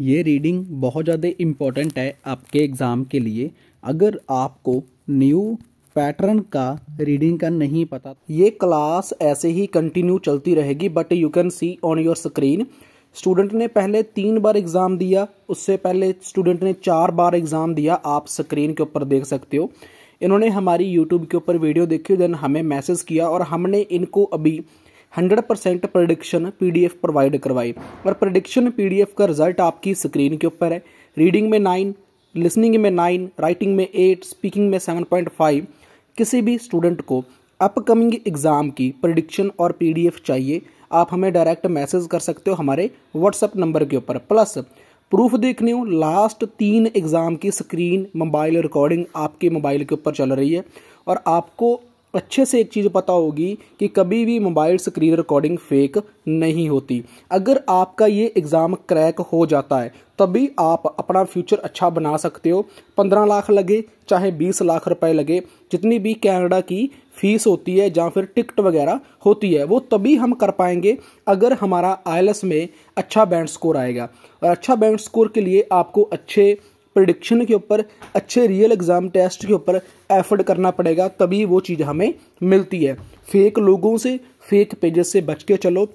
ये रीडिंग बहुत ज़्यादा इम्पोर्टेंट है आपके एग्ज़ाम के लिए अगर आपको न्यू पैटर्न का रीडिंग का नहीं पता ये क्लास ऐसे ही कंटिन्यू चलती रहेगी but you can see on your screen student ने पहले तीन बार एग्ज़ाम दिया उससे पहले स्टूडेंट ने चार बार एग्ज़ाम दिया आप स्क्रीन के ऊपर देख सकते हो इन्होंने हमारी यूट्यूब के ऊपर वीडियो देखी देन हमें मैसेज किया और हमने इनको अभी hundred percent prediction F provide करवाई और प्रडिक्शन एफ का रिजल्ट आपकी स्क्रीन के ऊपर है रीडिंग में नाइन लिसनिंग में नाइन राइटिंग में एट स्पीकिंग में सेवन पॉइंट फाइव किसी भी स्टूडेंट को अपकमिंग एग्ज़ाम की प्रडिक्शन और एफ चाहिए आप हमें डायरेक्ट मैसेज कर सकते हो हमारे व्हाट्सएप नंबर के ऊपर प्लस प्रूफ देखने हो लास्ट तीन एग्ज़ाम की स्क्रीन मोबाइल रिकॉर्डिंग आपके मोबाइल के ऊपर चल रही है और आपको अच्छे से एक चीज़ पता होगी कि कभी भी मोबाइल स्क्रीन रिकॉर्डिंग फेक नहीं होती अगर आपका ये एग्ज़ाम क्रैक हो जाता है तभी आप अपना फ्यूचर अच्छा बना सकते हो पंद्रह लाख लगे चाहे बीस लाख रुपए लगे जितनी भी कैनेडा की फीस होती है या फिर टिकट वगैरह होती है वो तभी हम कर पाएंगे अगर हमारा आई में अच्छा बैंड स्कोर आएगा और अच्छा बैंड स्कोर के लिए आपको अच्छे प्रडिक्शन के ऊपर अच्छे रियल एग्ज़ाम टेस्ट के ऊपर एफर्ड करना पड़ेगा तभी वो चीज़ हमें मिलती है फेक लोगों से फेक पेजेस से बच के चलो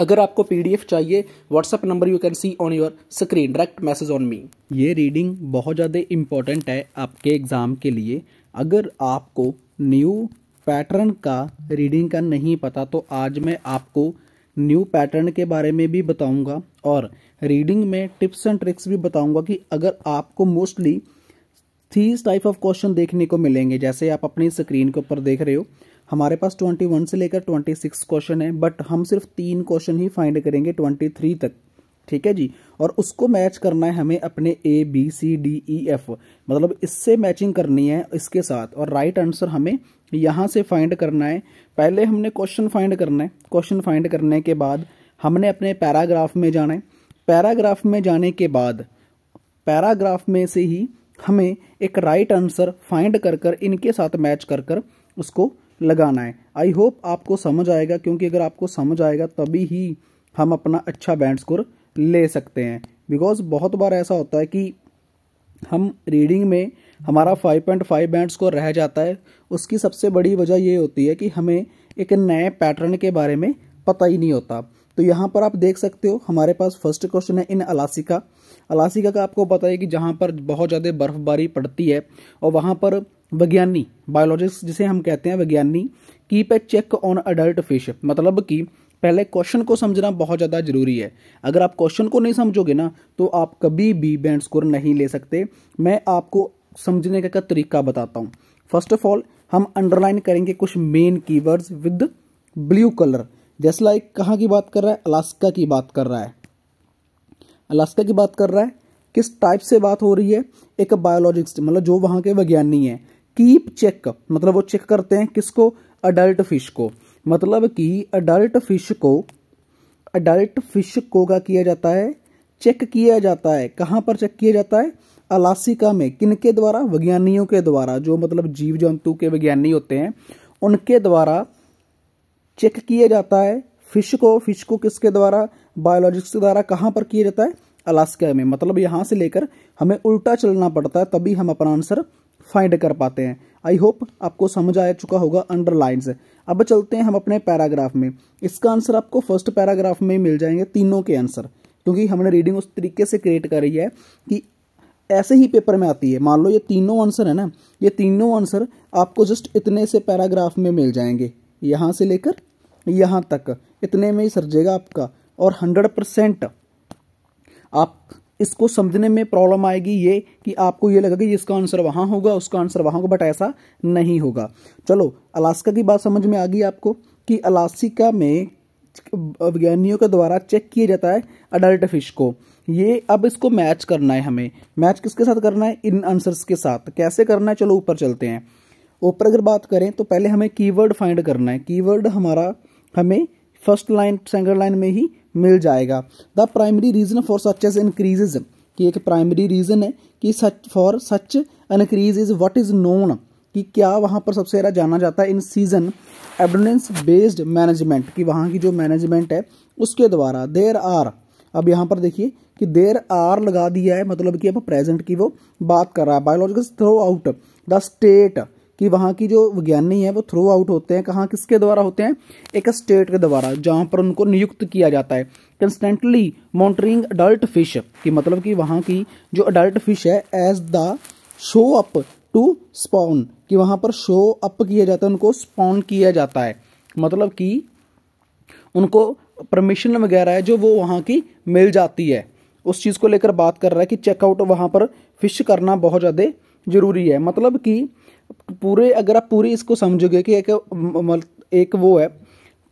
अगर आपको पीडीएफ चाहिए WhatsApp number you can see on your screen direct message on me ये रीडिंग बहुत ज़्यादा इम्पॉर्टेंट है आपके एग्ज़ाम के लिए अगर आपको न्यू पैटर्न का रीडिंग का नहीं पता तो आज मैं आपको न्यू पैटर्न के बारे में भी बताऊंगा और रीडिंग में टिप्स एंड ट्रिक्स भी बताऊंगा कि अगर आपको mostly three type of question देखने को मिलेंगे जैसे आप अपनी स्क्रीन के ऊपर देख रहे हो हमारे पास 21 से लेकर 26 क्वेश्चन है बट हम सिर्फ तीन क्वेश्चन ही फाइंड करेंगे 23 तक ठीक है जी और उसको मैच करना है हमें अपने A B C D E F मतलब इससे मैचिंग करनी है इसके साथ और राइट आंसर हमें यहाँ से फाइंड करना है पहले हमने क्वेश्चन फाइंड करना है क्वेश्चन फाइंड करने के बाद हमने अपने पैराग्राफ में जाना है पैराग्राफ में जाने के बाद पैराग्राफ में से ही हमें एक राइट आंसर फाइंड कर कर इनके साथ मैच कर कर उसको लगाना है आई होप आपको समझ आएगा क्योंकि अगर आपको समझ आएगा तभी ही हम अपना अच्छा बैंड स्कोर ले सकते हैं बिकॉज बहुत बार ऐसा होता है कि हम रीडिंग में हमारा 5.5 बैंड स्कोर रह जाता है उसकी सबसे बड़ी वजह ये होती है कि हमें एक नए पैटर्न के बारे में पता ही नहीं होता तो यहाँ पर आप देख सकते हो हमारे पास फर्स्ट क्वेश्चन है इन अलासिका अलासिका का आपको पता है कि जहाँ पर बहुत ज़्यादा बर्फबारी पड़ती है और वहाँ पर विज्ञानी बायोलॉजिस्ट जिसे हम कहते हैं विज्ञानी keep a check on adult fish मतलब कि पहले क्वेश्चन को समझना बहुत ज़्यादा ज़रूरी है अगर आप क्वेश्चन को नहीं समझोगे ना तो आप कभी भी बैंड स्कोर नहीं ले सकते मैं आपको समझने का, तरीका बताता हूँ फर्स्ट ऑफ ऑल हम अंडरलाइन करेंगे कुछ main keywords with blue colour जैसे लाइक कहाँ की बात कर रहा है अलास्का की बात कर रहा है अलास्का की बात कर रहा है किस टाइप से बात हो रही है एक बायोलॉजिस्ट मतलब जो वहाँ के वैज्ञानिक हैं कीप चेक मतलब वो चेक करते हैं किसको अडल्ट फिश को मतलब कि अडल्ट फिश को अडल्ट फिश को का किया जाता है चेक किया जाता है कहाँ पर चेक किया जाता है अलासिका में किनके द्वारा वैज्ञानियों के द्वारा जो मतलब जीव जंतु के विज्ञानी होते हैं उनके द्वारा चेक किया जाता है फिश को फिश को किसके द्वारा बायोलॉजिक्स के द्वारा कहाँ पर किया जाता है अलास्का में मतलब यहाँ से लेकर हमें उल्टा चलना पड़ता है तभी हम अपना आंसर फाइंड कर पाते हैं आई होप आपको समझ आ चुका होगा अंडरलाइन से अब चलते हैं हम अपने पैराग्राफ में इसका आंसर आपको फर्स्ट पैराग्राफ में मिल जाएंगे तीनों के आंसर क्योंकि हमने रीडिंग उस तरीके से क्रिएट करी है कि ऐसे ही पेपर में आती है मान लो ये तीनों आंसर है ना ये तीनों आंसर आपको जस्ट इतने से पैराग्राफ में मिल जाएंगे यहाँ से लेकर यहाँ तक इतने में ही सर जाएगा आपका और हंड्रेड परसेंट आप इसको समझने में प्रॉब्लम आएगी ये कि आपको ये लगा कि इसका आंसर वहाँ होगा उसका आंसर वहाँ होगा बट ऐसा नहीं होगा चलो अलास्का की बात समझ में आ गई आपको कि अलास्का में विज्ञानियों के द्वारा चेक किया जाता है अडल्ट फिश को ये अब इसको मैच करना है हमें मैच किसके साथ करना है इन आंसर्स के साथ कैसे करना है चलो ऊपर चलते हैं ऊपर अगर बात करें तो पहले हमें कीवर्ड फाइंड करना है कीवर्ड हमारा हमें फर्स्ट लाइन सेकंड लाइन में ही मिल जाएगा the primary reason for such as increase कि एक प्राइमरी रीज़न है कि such for such increase is what is known कि क्या वहाँ पर सबसे ज़्यादा जाना जाता है in season evidence based management कि वहाँ की जो मैनेजमेंट है उसके द्वारा देर आर अब यहाँ पर देखिए कि देर आर लगा दिया है मतलब कि अब प्रेजेंट की वो बात कर रहा है biological throughout the state कि वहाँ की जो विज्ञानी है वो थ्रू आउट होते हैं कहाँ किसके द्वारा होते हैं एक स्टेट के द्वारा जहाँ पर उनको नियुक्त किया जाता है कंस्टेंटली मॉनिटरिंग अडल्ट फिश कि मतलब कि वहाँ की जो अडल्ट फिश है as the show up to spawn कि वहाँ पर शो अप किया जाता है उनको स्पॉन किया जाता है मतलब कि उनको परमिशन वगैरह है जो वो वहाँ की मिल जाती है उस चीज़ को लेकर बात कर रहा है कि चेकआउट वहाँ पर फिश करना बहुत ज़्यादा ज़रूरी है मतलब कि पूरे अगर आप पूरे इसको समझोगे कि एक मतलब, एक वो है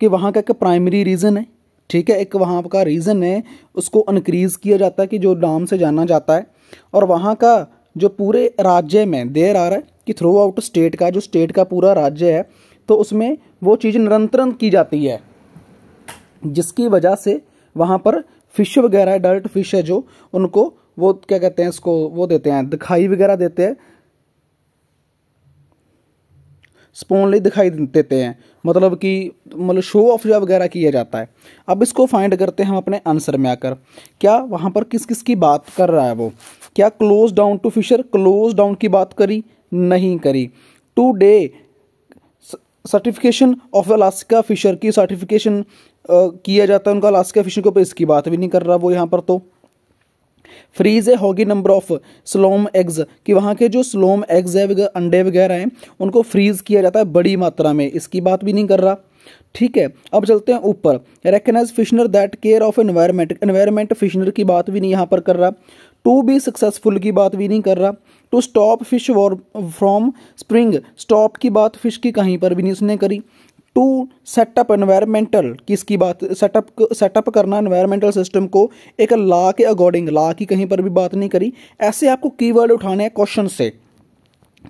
कि वहाँ का एक प्राइमरी रीज़न है ठीक है एक वहाँ का रीज़न है उसको इनक्रीज़ किया जाता है कि जो नाम से जाना जाता है और वहाँ का जो पूरे राज्य में देर आ रहा है कि थ्रू आउट स्टेट का जो स्टेट का पूरा राज्य है तो उसमें वो चीज़ निरंतरण की जाती है जिसकी वजह से वहाँ पर फिश वगैरह डर्ट फिश है जो उनको वो क्या कहते हैं इसको वो देते हैं दिखाई वगैरह देते हैं स्पोनली दिखाई देते हैं मतलब कि मतलब शो ऑफ जो वगैरह किया जाता है अब इसको फाइंड करते हैं हम अपने आंसर में आकर क्या वहाँ पर किस किस की बात कर रहा है वो क्या close down to fisher close down की बात करी नहीं करी today certification of Alaska fisher की सर्टिफिकेशन किया जाता है उनका अलास्का फिशर के ऊपर इसकी बात भी नहीं कर रहा वो यहाँ पर तो फ्रीज है होगी नंबर ऑफ स्लोम एग्ज कि वहाँ के जो स्लोम एग्ज है अंडे वगैरह हैं उनको फ्रीज किया जाता है बड़ी मात्रा में इसकी बात भी नहीं कर रहा ठीक है अब चलते हैं ऊपर recognise fisher that care of environment environment fisher की बात भी नहीं यहाँ पर कर रहा टू बी सक्सेसफुल की बात भी नहीं कर रहा to stop fish war from spring stop की बात फिश की कहीं पर भी नहीं उसने करी टू सेटअप इन्वायरमेंटल किसकी बात सेटअप सेटअप करना इन्वायरमेंटल सिस्टम को एक लॉ के अकॉर्डिंग ला की कहीं पर भी बात नहीं करी ऐसे आपको कीवर्ड उठाने हैं क्वेश्चन से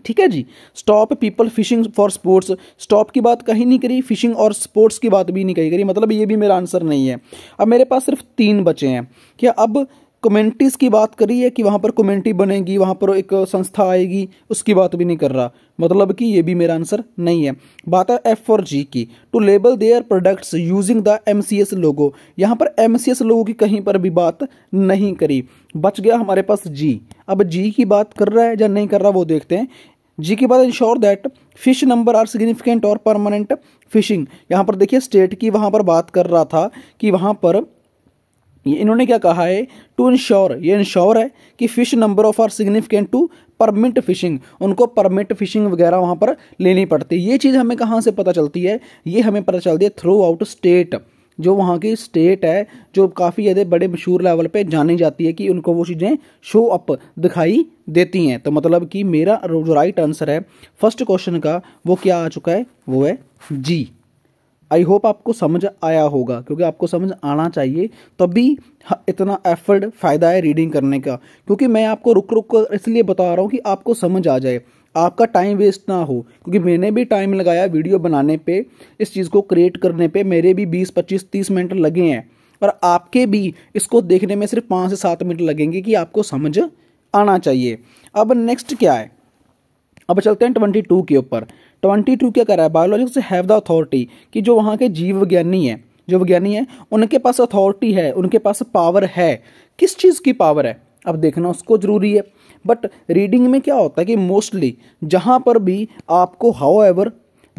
ठीक है G stop people fishing for sports stop की बात कहीं नहीं करी फिशिंग और स्पोर्ट्स की बात भी नहीं कही करी मतलब ये भी मेरा आंसर नहीं है अब मेरे पास सिर्फ तीन बचे हैं क्या अब कमेंटीज़ की बात करी है कि वहाँ पर कमेंटी बनेगी वहाँ पर एक संस्था आएगी उसकी बात भी नहीं कर रहा मतलब कि ये भी मेरा आंसर नहीं है बात है एफ और जी की to label their products using the M C S logo यहाँ पर एम सी एस लोगो की कहीं पर भी बात नहीं करी बच गया हमारे पास जी अब जी की बात कर रहा है या नहीं कर रहा वो देखते हैं जी की बात ensure that fish number are significant और परमानेंट फिशिंग यहाँ पर देखिए स्टेट की वहाँ पर बात कर रहा था कि वहाँ पर इन्होंने क्या कहा है टू इंश्योर ये इंश्योर है कि fish number of are significant to permit fishing उनको परमिट फिशिंग वगैरह वहाँ पर लेनी पड़ती है ये चीज़ हमें कहाँ से पता चलती है ये हमें पता चलती है थ्रू आउट स्टेट जो वहाँ की स्टेट है जो काफ़ी ज़्यादा बड़े मशहूर लेवल पे जानी जाती है कि उनको वो चीज़ें शो अप दिखाई देती हैं तो मतलब कि मेरा जो राइट आंसर है फर्स्ट क्वेश्चन का वो क्या आ चुका है वो है जी आई होप आपको समझ आया होगा क्योंकि आपको समझ आना चाहिए तभी इतना एफर्ट फ़ायदा है रीडिंग करने का क्योंकि मैं आपको रुक रुक कर इसलिए बता रहा हूँ कि आपको समझ आ जाए आपका टाइम वेस्ट ना हो क्योंकि मैंने भी टाइम लगाया वीडियो बनाने पे इस चीज़ को क्रिएट करने पे मेरे भी 20 25 30 मिनट लगे हैं और आपके भी इसको देखने में सिर्फ पाँच से सात मिनट लगेंगे कि आपको समझ आना चाहिए अब नेक्स्ट क्या है अब चलते हैं ट्वेंटी टू के ऊपर ट्वेंटी टू क्या कर रहा है से हैव द अथॉरिटी कि जो वहाँ के जीव विज्ञानी है जो विज्ञानी है उनके पास अथॉरिटी है उनके पास पावर है किस चीज़ की पावर है अब देखना उसको ज़रूरी है बट रीडिंग में क्या होता है कि मोस्टली जहाँ पर भी आपको हाउ एवर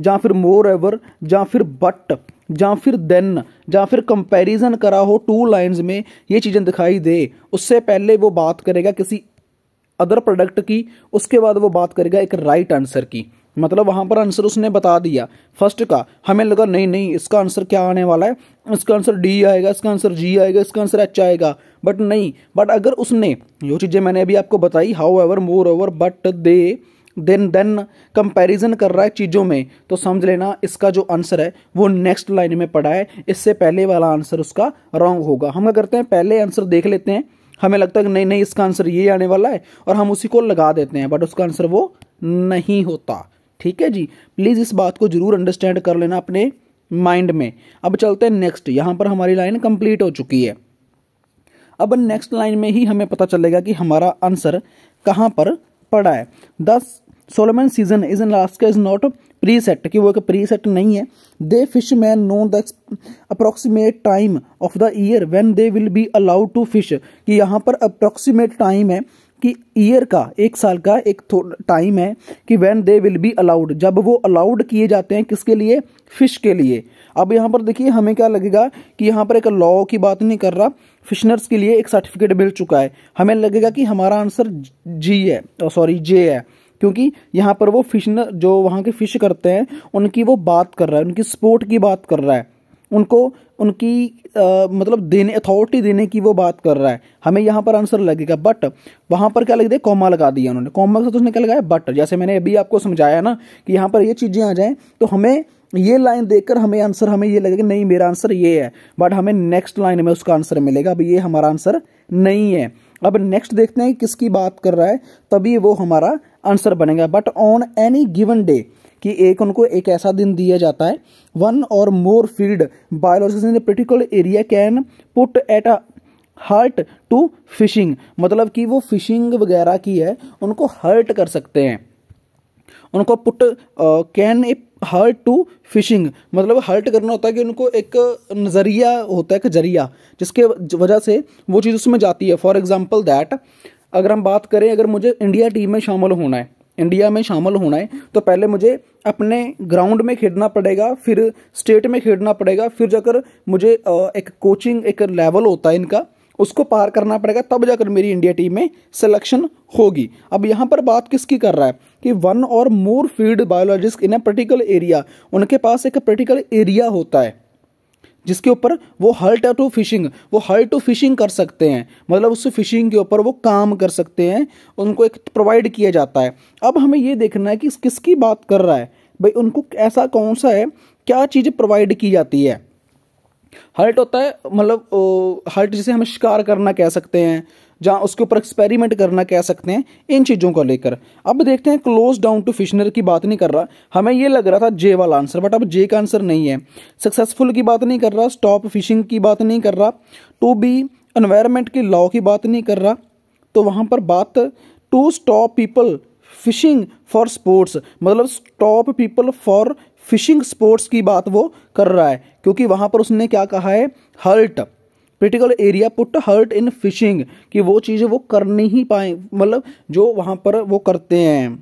या फिर मोर एवर या फिर बट या फिर देन या फिर कंपैरिजन करा हो टू लाइंस में ये चीज़ें दिखाई दे उससे पहले वो बात करेगा किसी अदर प्रोडक्ट की उसके बाद वो बात करेगा एक राइट right आंसर की मतलब वहाँ पर आंसर उसने बता दिया फर्स्ट का हमें लगा नहीं नहीं इसका आंसर क्या आने वाला है इसका आंसर डी आएगा इसका आंसर जी आएगा इसका आंसर एच आएगा बट नहीं बट अगर उसने जो चीज़ें मैंने अभी आपको बताई however moreover but they then then comparison कर रहा है चीज़ों में तो समझ लेना इसका जो आंसर है वो नेक्स्ट लाइन में पड़ा है इससे पहले वाला आंसर उसका रॉन्ग होगा हम क्या करते हैं पहले आंसर देख लेते हैं हमें लगता है कि नहीं नहीं इसका आंसर ये आने वाला है और हम उसी को लगा देते हैं बट उसका आंसर वो नहीं होता ठीक है जी प्लीज़ इस बात को जरूर अंडरस्टैंड कर लेना अपने माइंड में अब चलते हैं नेक्स्ट यहाँ पर हमारी लाइन कंप्लीट हो चुकी है अब नेक्स्ट लाइन में ही हमें पता चलेगा कि हमारा आंसर कहाँ पर पड़ा है दस सोलमन सीजन इज इन का इज नॉट प्री सेट कि वो एक प्री सेट नहीं है they fish man know the approximate time of the year when they will be allowed to fish कि यहाँ पर अप्रोक्सीमेट टाइम है कि ईयर का एक साल का एक टाइम है कि when they will be allowed जब वो अलाउड किए जाते हैं किसके लिए फिश के लिए अब यहाँ पर देखिए हमें क्या लगेगा कि यहाँ पर एक लॉ की बात नहीं कर रहा फिशनर्स के लिए एक सर्टिफिकेट मिल चुका है हमें लगेगा कि हमारा आंसर जी है सॉरी तो जे है क्योंकि यहाँ पर वो फिशनर जो वहाँ के फिश करते हैं उनकी वो बात कर रहा है उनकी स्पोर्ट की बात कर रहा है उनको उनकी आ, मतलब देने अथॉरिटी देने की वो बात कर रहा है हमें यहाँ पर आंसर लगेगा बट वहाँ पर क्या लग दिया कॉमा लगा दिया उन्होंने कॉमा से तो उसने क्या लगाया बट जैसे मैंने अभी आपको समझाया ना कि यहाँ पर ये चीज़ें आ जाएँ तो हमें ये लाइन देखकर हमें आंसर हमें ये लगेगा नहीं मेरा आंसर ये है बट हमें नेक्स्ट लाइन में उसका आंसर मिलेगा अब ये हमारा आंसर नहीं है अब नेक्स्ट देखते हैं किसकी बात कर रहा है तभी वो हमारा आंसर बनेगा but on any given day कि एक उनको एक ऐसा दिन दिया जाता है one or more field biologist in particular area can put at a hurt to fishing मतलब कि वो फिशिंग वगैरह की है उनको हर्ट कर सकते हैं उनको put can a hurt to fishing मतलब हर्ट करना होता है कि उनको एक नज़रिया होता है एक जरिया जिसके वजह से वो चीज़ उसमें जाती है फॉर एग्ज़ाम्पल दैट अगर हम बात करें अगर मुझे इंडिया टीम में शामिल होना है इंडिया में शामिल होना है तो पहले मुझे अपने ग्राउंड में खेलना पड़ेगा फिर स्टेट में खेलना पड़ेगा फिर जाकर मुझे एक कोचिंग एक लेवल होता है इनका उसको पार करना पड़ेगा तब जाकर मेरी इंडिया टीम में सिलेक्शन होगी अब यहाँ पर बात किसकी कर रहा है कि one or more field biologist in a particular area उनके पास एक पर्टिकुलर एरिया होता है जिसके ऊपर वो हल्ट टू फिशिंग वो हल्ट टू फिशिंग कर सकते हैं मतलब उस फिशिंग के ऊपर वो काम कर सकते हैं उनको एक प्रोवाइड किया जाता है अब हमें ये देखना है कि किसकी बात कर रहा है भाई उनको ऐसा कौन सा है क्या चीज़ प्रोवाइड की जाती है हल्ट होता है मतलब हल्ट जिसे हम शिकार करना कह सकते हैं जहाँ उसके ऊपर एक्सपेरिमेंट करना कह सकते हैं इन चीज़ों को लेकर अब देखते हैं क्लोज डाउन टू फिशनर की बात नहीं कर रहा हमें ये लग रहा था जे वाला आंसर बट अब जे का आंसर नहीं है सक्सेसफुल की बात नहीं कर रहा स्टॉप फिशिंग की बात नहीं कर रहा टू बी एनवायरमेंट की लॉ की बात नहीं कर रहा तो वहाँ पर बात to stop people fishing for sports मतलब stop people for fishing sports की बात वो कर रहा है क्योंकि वहाँ पर उसने क्या कहा है halt particular area put hurt in fishing कि वो चीज़ें वो कर नहीं पाए मतलब जो वहाँ पर वो करते हैं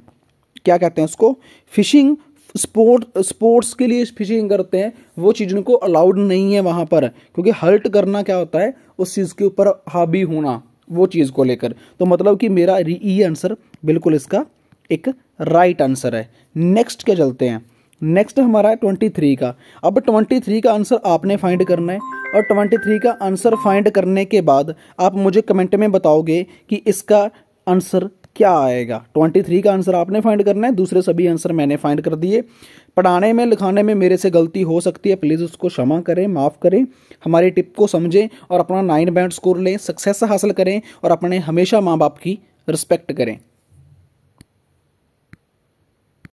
क्या कहते हैं उसको फिशिंग स्पोर्ट स्पोर्ट्स के लिए फिशिंग करते हैं वो चीज़ों को अलाउड नहीं है वहाँ पर क्योंकि हर्ट करना क्या होता है उस चीज़ के ऊपर हावी होना वो चीज़ को लेकर तो मतलब कि मेरा ये आंसर बिल्कुल इसका एक राइट आंसर है नेक्स्ट क्या चलते हैं नेक्स्ट हमारा है ट्वेंटी थ्री का अब ट्वेंटी थ्री का आंसर आपने फाइंड करना है और 23 का आंसर फाइंड करने के बाद आप मुझे कमेंट में बताओगे कि इसका आंसर क्या आएगा 23 का आंसर आपने फाइंड करना है दूसरे सभी आंसर मैंने फाइंड कर दिए पढ़ाने में लिखाने में मेरे से गलती हो सकती है प्लीज़ उसको क्षमा करें माफ़ करें हमारी टिप को समझें और अपना नाइन बैंड स्कोर लें सक्सेस हासिल करें और अपने हमेशा माँ बाप की रिस्पेक्ट करें